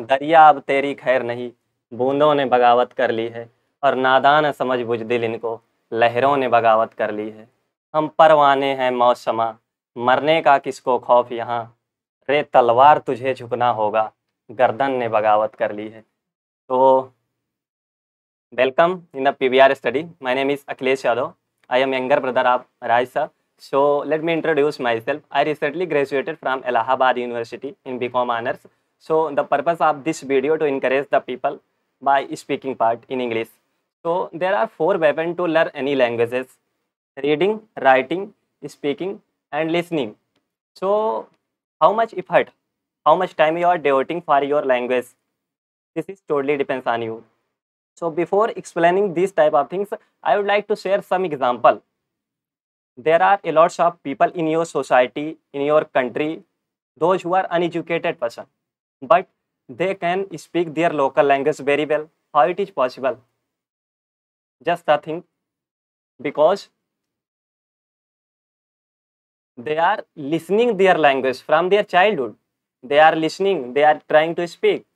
दरिया अब तेरी खैर नहीं बूंदों ने बगावत कर ली है और नादान समझ बुझ दिल इनको लहरों ने बगावत कर ली है हम परवाने हैं मौसमा मरने का किसको खौफ यहाँ रे तलवार तुझे झुकना होगा गर्दन ने बगावत कर ली है तो welcome in the P V R study my name is Akhilesh Yadav I am younger brother of Raj sir me introduce myself I recently graduated from Allahabad university in B com honours So the purpose of this video to encourage the people by speaking part in English. So there are four weapons to learn any languages, reading, writing, speaking and listening. So how much effort, how much time you are devoting for your language, this is totally depends on you. So before explaining these type of things, I would like to share some example. There are a lot of people in your society, in your country, those who are uneducated person but they can speak their local language very well. How it is possible? Just a thing, because they are listening their language from their childhood. They are listening, they are trying to speak.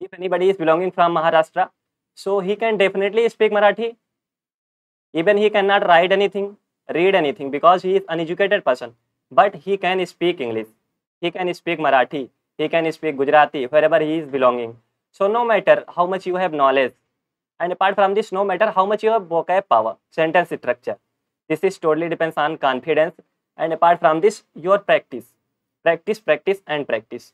If anybody is belonging from Maharashtra, so he can definitely speak Marathi. Even he cannot write anything, read anything because he is uneducated person. But he can speak English. He can speak Marathi he can speak Gujarati wherever he is belonging. So no matter how much you have knowledge, and apart from this, no matter how much you have vocab power, sentence structure, this is totally depends on confidence. And apart from this, your practice, practice, practice, and practice.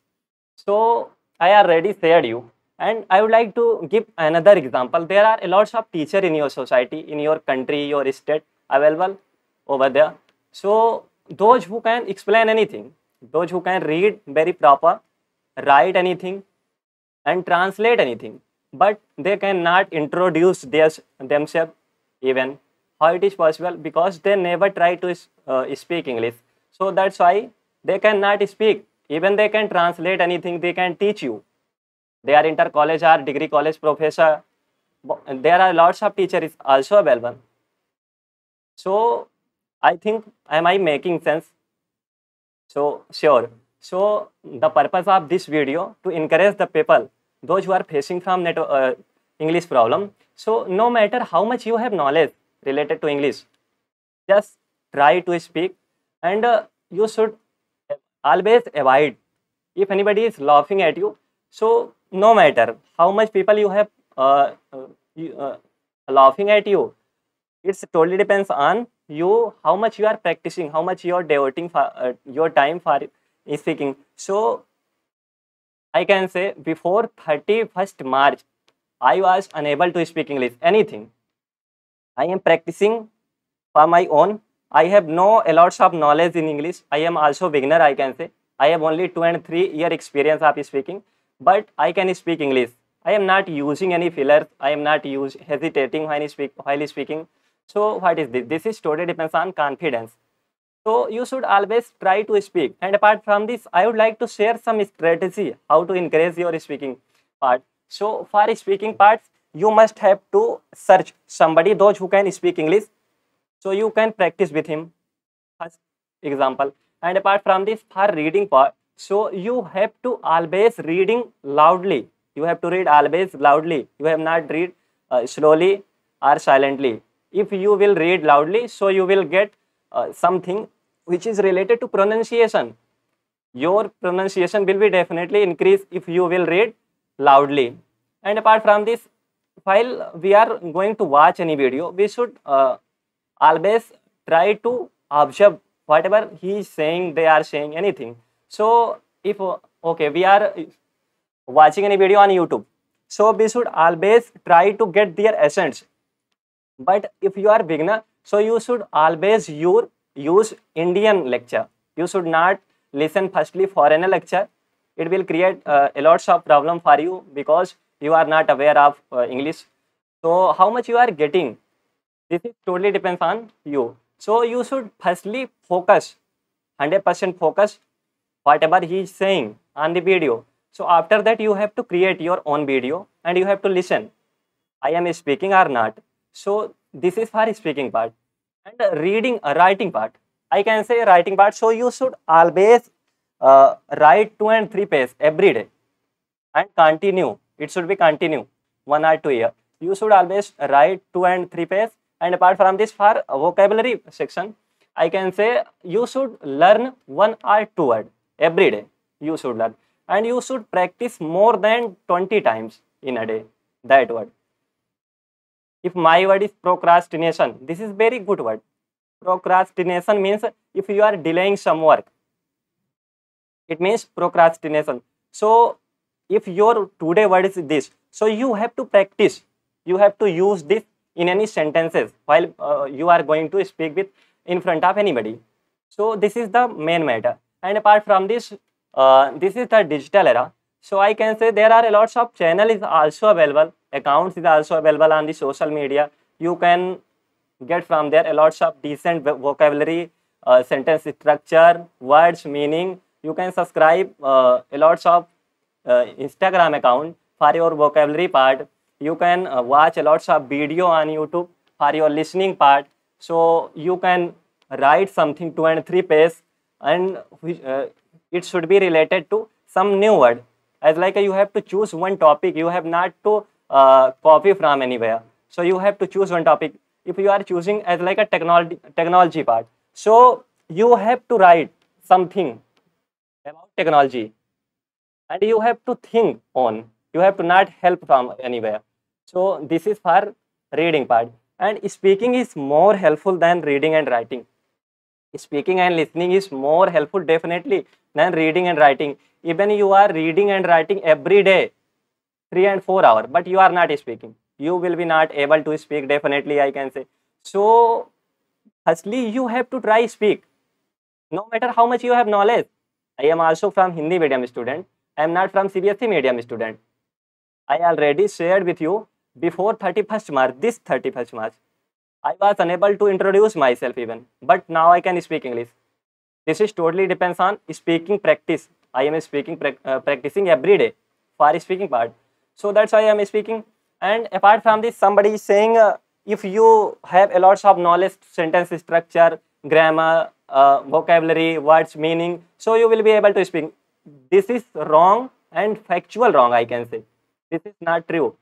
So I already shared you, and I would like to give another example. There are a lot of teacher in your society, in your country, your state available over there. So those who can explain anything, those who can read very proper, write anything and translate anything but they cannot introduce their, themselves even how it is possible because they never try to uh, speak english so that's why they cannot speak even they can translate anything they can teach you they are inter college or degree college professor there are lots of teachers also available so i think am i making sense so sure so the purpose of this video to encourage the people, those who are facing from net, uh, English problem. So no matter how much you have knowledge related to English, just try to speak and uh, you should always avoid if anybody is laughing at you. So no matter how much people you have uh, uh, uh laughing at you, it totally depends on you how much you are practicing, how much you are devoting for, uh, your time for speaking. So I can say before 31st March, I was unable to speak English, anything. I am practicing for my own. I have no lots of knowledge in English. I am also beginner, I can say. I have only two and three year experience of speaking, but I can speak English. I am not using any fillers. I am not use, hesitating while, speak, while speaking. So what is this? This is totally depends on confidence. So you should always try to speak. And apart from this, I would like to share some strategy how to increase your speaking part. So for speaking parts, you must have to search somebody, those who can speak English. So you can practice with him. First example. And apart from this, for reading part, so you have to always reading loudly. You have to read always loudly. You have not read uh, slowly or silently. If you will read loudly, so you will get uh, something which is related to pronunciation. Your pronunciation will be definitely increased if you will read loudly. And apart from this, while we are going to watch any video, we should uh, always try to observe whatever he is saying, they are saying anything. So if, uh, okay, we are watching any video on YouTube. So we should always try to get their essence. But if you are beginner, so you should always use Indian lecture. You should not listen firstly foreign lecture. It will create uh, a lot of problem for you because you are not aware of uh, English. So how much you are getting, this is totally depends on you. So you should firstly focus, 100% focus, whatever he is saying on the video. So after that you have to create your own video and you have to listen. I am speaking or not. So this is for speaking part. And reading, a uh, writing part, I can say writing part. So you should always uh, write two and three pages every day and continue. It should be continue one or two year. You should always write two and three pages. And apart from this, for vocabulary section, I can say you should learn one or two word every day. You should learn and you should practice more than 20 times in a day that word if my word is procrastination this is very good word procrastination means if you are delaying some work it means procrastination so if your today word is this so you have to practice you have to use this in any sentences while uh, you are going to speak with in front of anybody so this is the main matter and apart from this uh, this is the digital era so I can say there are a lots of channel is also available, accounts is also available on the social media. You can get from there a lots of decent vocabulary, uh, sentence structure, words, meaning. You can subscribe uh, a lots of uh, Instagram account for your vocabulary part. You can uh, watch a lots of video on YouTube for your listening part. So you can write something two and three pace and uh, it should be related to some new word as like you have to choose one topic you have not to uh, copy from anywhere so you have to choose one topic if you are choosing as like a technology technology part so you have to write something about technology and you have to think on you have to not help from anywhere so this is for reading part and speaking is more helpful than reading and writing speaking and listening is more helpful definitely than reading and writing even you are reading and writing every day 3 and 4 hour but you are not speaking you will be not able to speak definitely i can say so firstly you have to try speak no matter how much you have knowledge i am also from hindi medium student i am not from cbse medium student i already shared with you before 31st march this 31st march i was unable to introduce myself even but now i can speak english this is totally depends on speaking practice I am speaking uh, practicing every day for speaking part. So that's why I am speaking. And apart from this, somebody is saying uh, if you have a lot of knowledge, sentence structure, grammar, uh, vocabulary, words, meaning, so you will be able to speak. This is wrong and factual wrong, I can say. This is not true.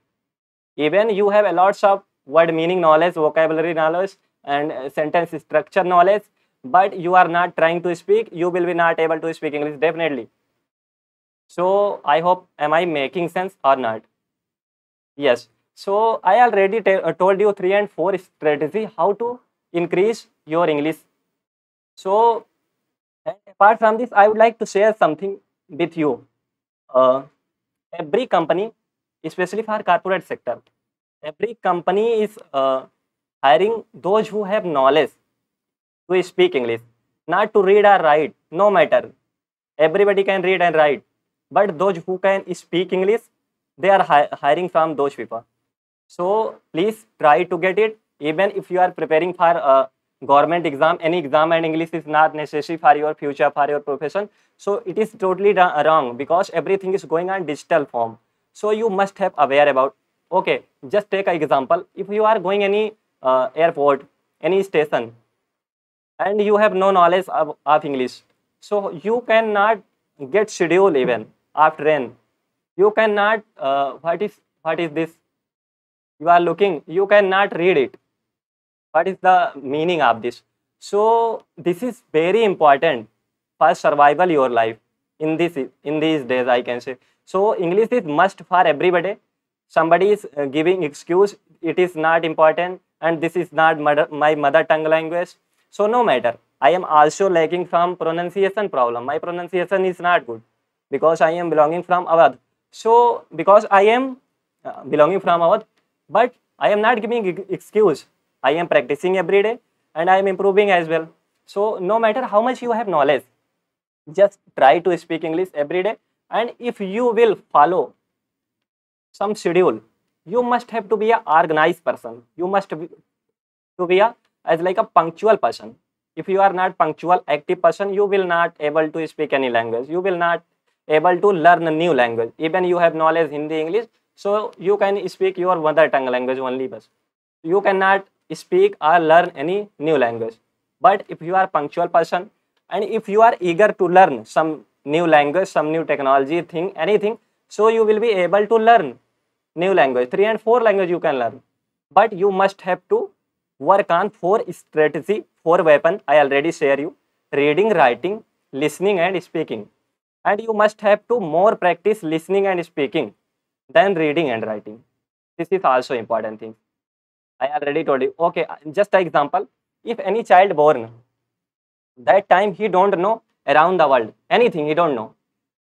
Even you have a lot of word meaning knowledge, vocabulary knowledge, and uh, sentence structure knowledge, but you are not trying to speak you will be not able to speak english definitely so i hope am i making sense or not yes so i already uh, told you three and four strategy how to increase your english so apart from this i would like to share something with you uh, every company especially for corporate sector every company is uh, hiring those who have knowledge we speak English. Not to read or write, no matter. Everybody can read and write. But those who can speak English, they are hi hiring from those people. So please try to get it. Even if you are preparing for a uh, government exam, any exam and English is not necessary for your future, for your profession. So it is totally wrong because everything is going on digital form. So you must have aware about, okay, just take an example. If you are going any uh, airport, any station, and you have no knowledge of, of English. So you cannot get schedule even after N. You cannot, uh, what is what is this? You are looking, you cannot read it. What is the meaning of this? So this is very important for survival your life in this in these days I can say. So English is must for everybody. Somebody is uh, giving excuse, it is not important and this is not mother, my mother tongue language so no matter, I am also lacking some pronunciation problem. My pronunciation is not good because I am belonging from Awadh. So because I am uh, belonging from Awadh, but I am not giving excuse. I am practicing every day and I am improving as well. So no matter how much you have knowledge, just try to speak English every day. And if you will follow some schedule, you must have to be a organized person. You must be, to be a as like a punctual person. If you are not punctual, active person, you will not able to speak any language. You will not able to learn a new language. Even you have knowledge Hindi, English, so you can speak your mother tongue language only. But You cannot speak or learn any new language. But if you are punctual person and if you are eager to learn some new language, some new technology thing, anything, so you will be able to learn new language. Three and four language you can learn. But you must have to work on four strategy four weapon i already share you reading writing listening and speaking and you must have to more practice listening and speaking than reading and writing this is also important thing i already told you okay just an example if any child born that time he don't know around the world anything he don't know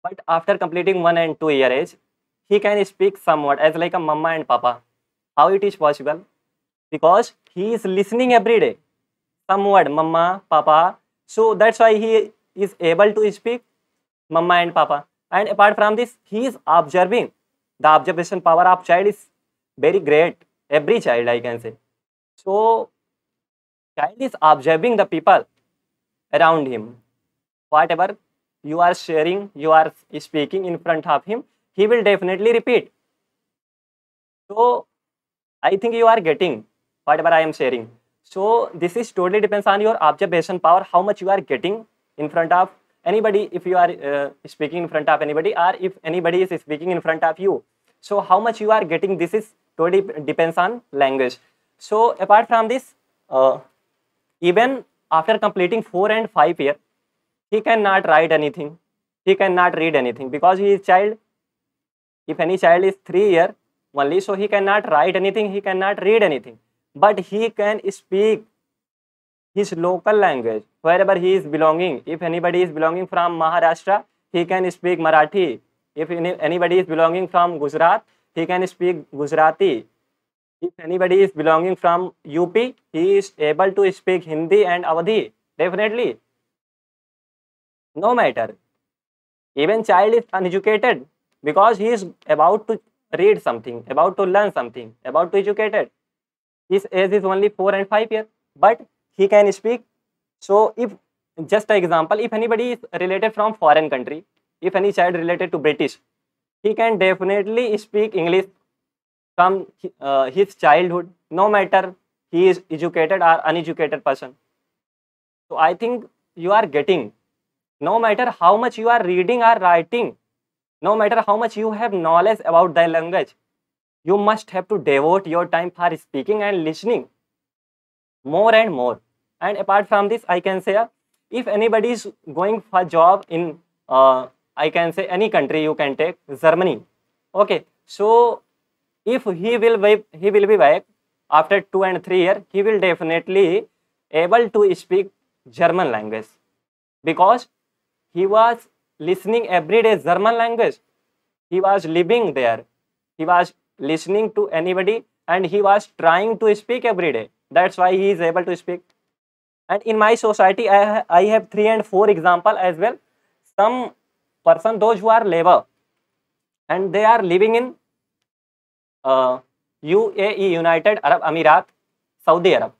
but after completing one and two year age he can speak somewhat as like a mama and papa how it is possible because he is listening every day some word mamma papa so that's why he is able to speak mamma and papa and apart from this he is observing the observation power of child is very great every child i can say so child is observing the people around him whatever you are sharing you are speaking in front of him he will definitely repeat so i think you are getting whatever I am sharing. So this is totally depends on your observation power, how much you are getting in front of anybody if you are uh, speaking in front of anybody or if anybody is speaking in front of you. So how much you are getting this is totally depends on language. So apart from this, uh, even after completing 4 and 5 year, he cannot write anything. He cannot read anything because he is child. If any child is 3 year only, so he cannot write anything, he cannot read anything but he can speak his local language wherever he is belonging if anybody is belonging from maharashtra he can speak marathi if anybody is belonging from gujarat he can speak gujarati if anybody is belonging from up he is able to speak hindi and avadhi definitely no matter even child is uneducated because he is about to read something about to learn something about to educated his age is only 4 and 5 years but he can speak so if just an example if anybody is related from foreign country if any child related to british he can definitely speak english from uh, his childhood no matter he is educated or uneducated person so i think you are getting no matter how much you are reading or writing no matter how much you have knowledge about the language you must have to devote your time for speaking and listening more and more and apart from this i can say uh, if anybody is going for job in uh, i can say any country you can take germany okay so if he will be he will be back after 2 and 3 year he will definitely able to speak german language because he was listening every day german language he was living there he was listening to anybody and he was trying to speak every day. That's why he is able to speak. And in my society, I, ha I have three and four example as well. Some person, those who are labor and they are living in uh, UAE, United Arab Emirates, Saudi Arab.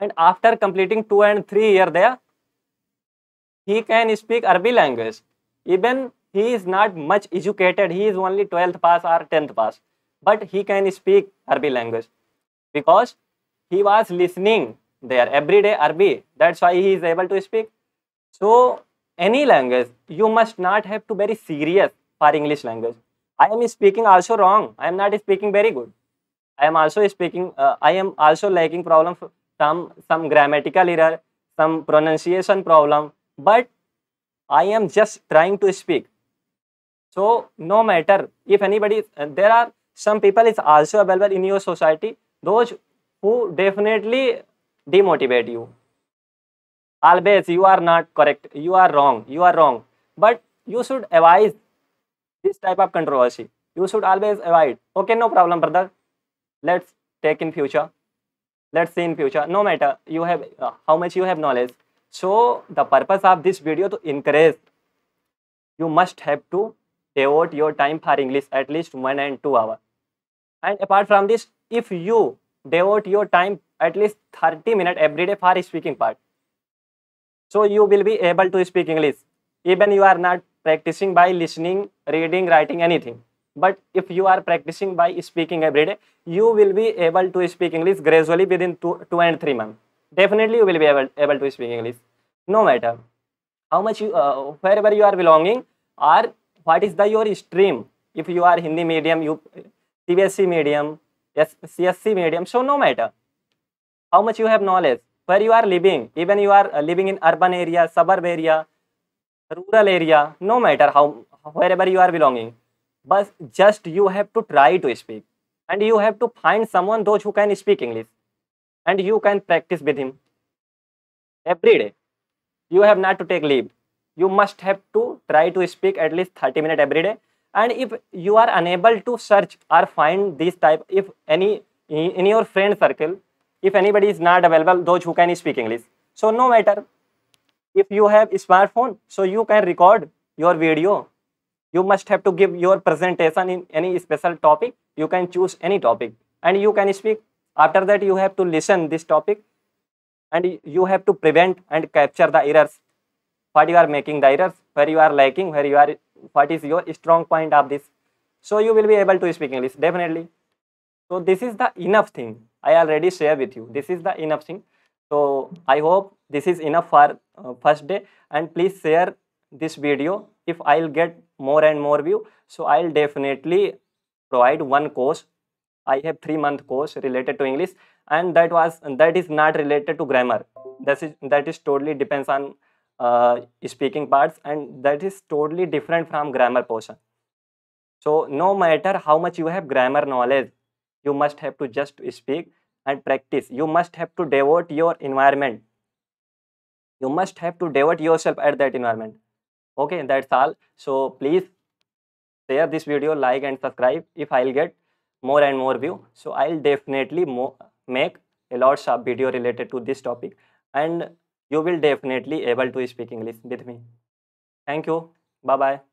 And after completing two and three year there, he can speak Arabic language. Even he is not much educated he is only 12th pass or 10th pass but he can speak arabic language because he was listening there every day arabic that's why he is able to speak so any language you must not have to very serious for english language i am speaking also wrong i am not speaking very good i am also speaking uh, i am also lacking problem some some grammatical error some pronunciation problem but i am just trying to speak So no matter if anybody, there are some people is also available in your society, those who definitely demotivate you. Always you are not correct, you are wrong, you are wrong. But you should avoid this type of controversy. You should always avoid. Okay, no problem, brother. Let's take in future. Let's see in future. No matter you have uh, how much you have knowledge. So the purpose of this video to encourage. You must have to devote your time for English at least one and two hour. And apart from this, if you devote your time at least 30 minutes every day for speaking part, so you will be able to speak English even you are not practicing by listening, reading, writing, anything. But if you are practicing by speaking every day, you will be able to speak English gradually within two, two and three months. Definitely you will be able, able to speak English. No matter how much you, uh, wherever you are belonging or what is the your stream? If you are Hindi medium, you CBSE medium, yes, CSC medium, so no matter how much you have knowledge, where you are living, even you are uh, living in urban area, suburb area, rural area, no matter how, wherever you are belonging, but just you have to try to speak and you have to find someone those who can speak English and you can practice with him every day. You have not to take leave you must have to try to speak at least 30 minutes every day and if you are unable to search or find this type if any in your friend circle if anybody is not available those who can speak english so no matter if you have smartphone so you can record your video you must have to give your presentation in any special topic you can choose any topic and you can speak after that you have to listen this topic and you have to prevent and capture the errors what you are making the errors, where you are liking, where you are, what is your strong point of this. So you will be able to speak English, definitely. So this is the enough thing I already share with you. This is the enough thing. So I hope this is enough for uh, first day and please share this video. If I'll get more and more view, so I'll definitely provide one course. I have three month course related to English and that was that is not related to grammar. That is that is totally depends on uh, speaking parts and that is totally different from grammar portion. So no matter how much you have grammar knowledge, you must have to just speak and practice. You must have to devote your environment. You must have to devote yourself at that environment. Okay, that's all. So please share this video, like and subscribe. If I'll get more and more view, so I'll definitely make a lot of video related to this topic. And you will definitely able to speak English with me. Thank you. Bye-bye.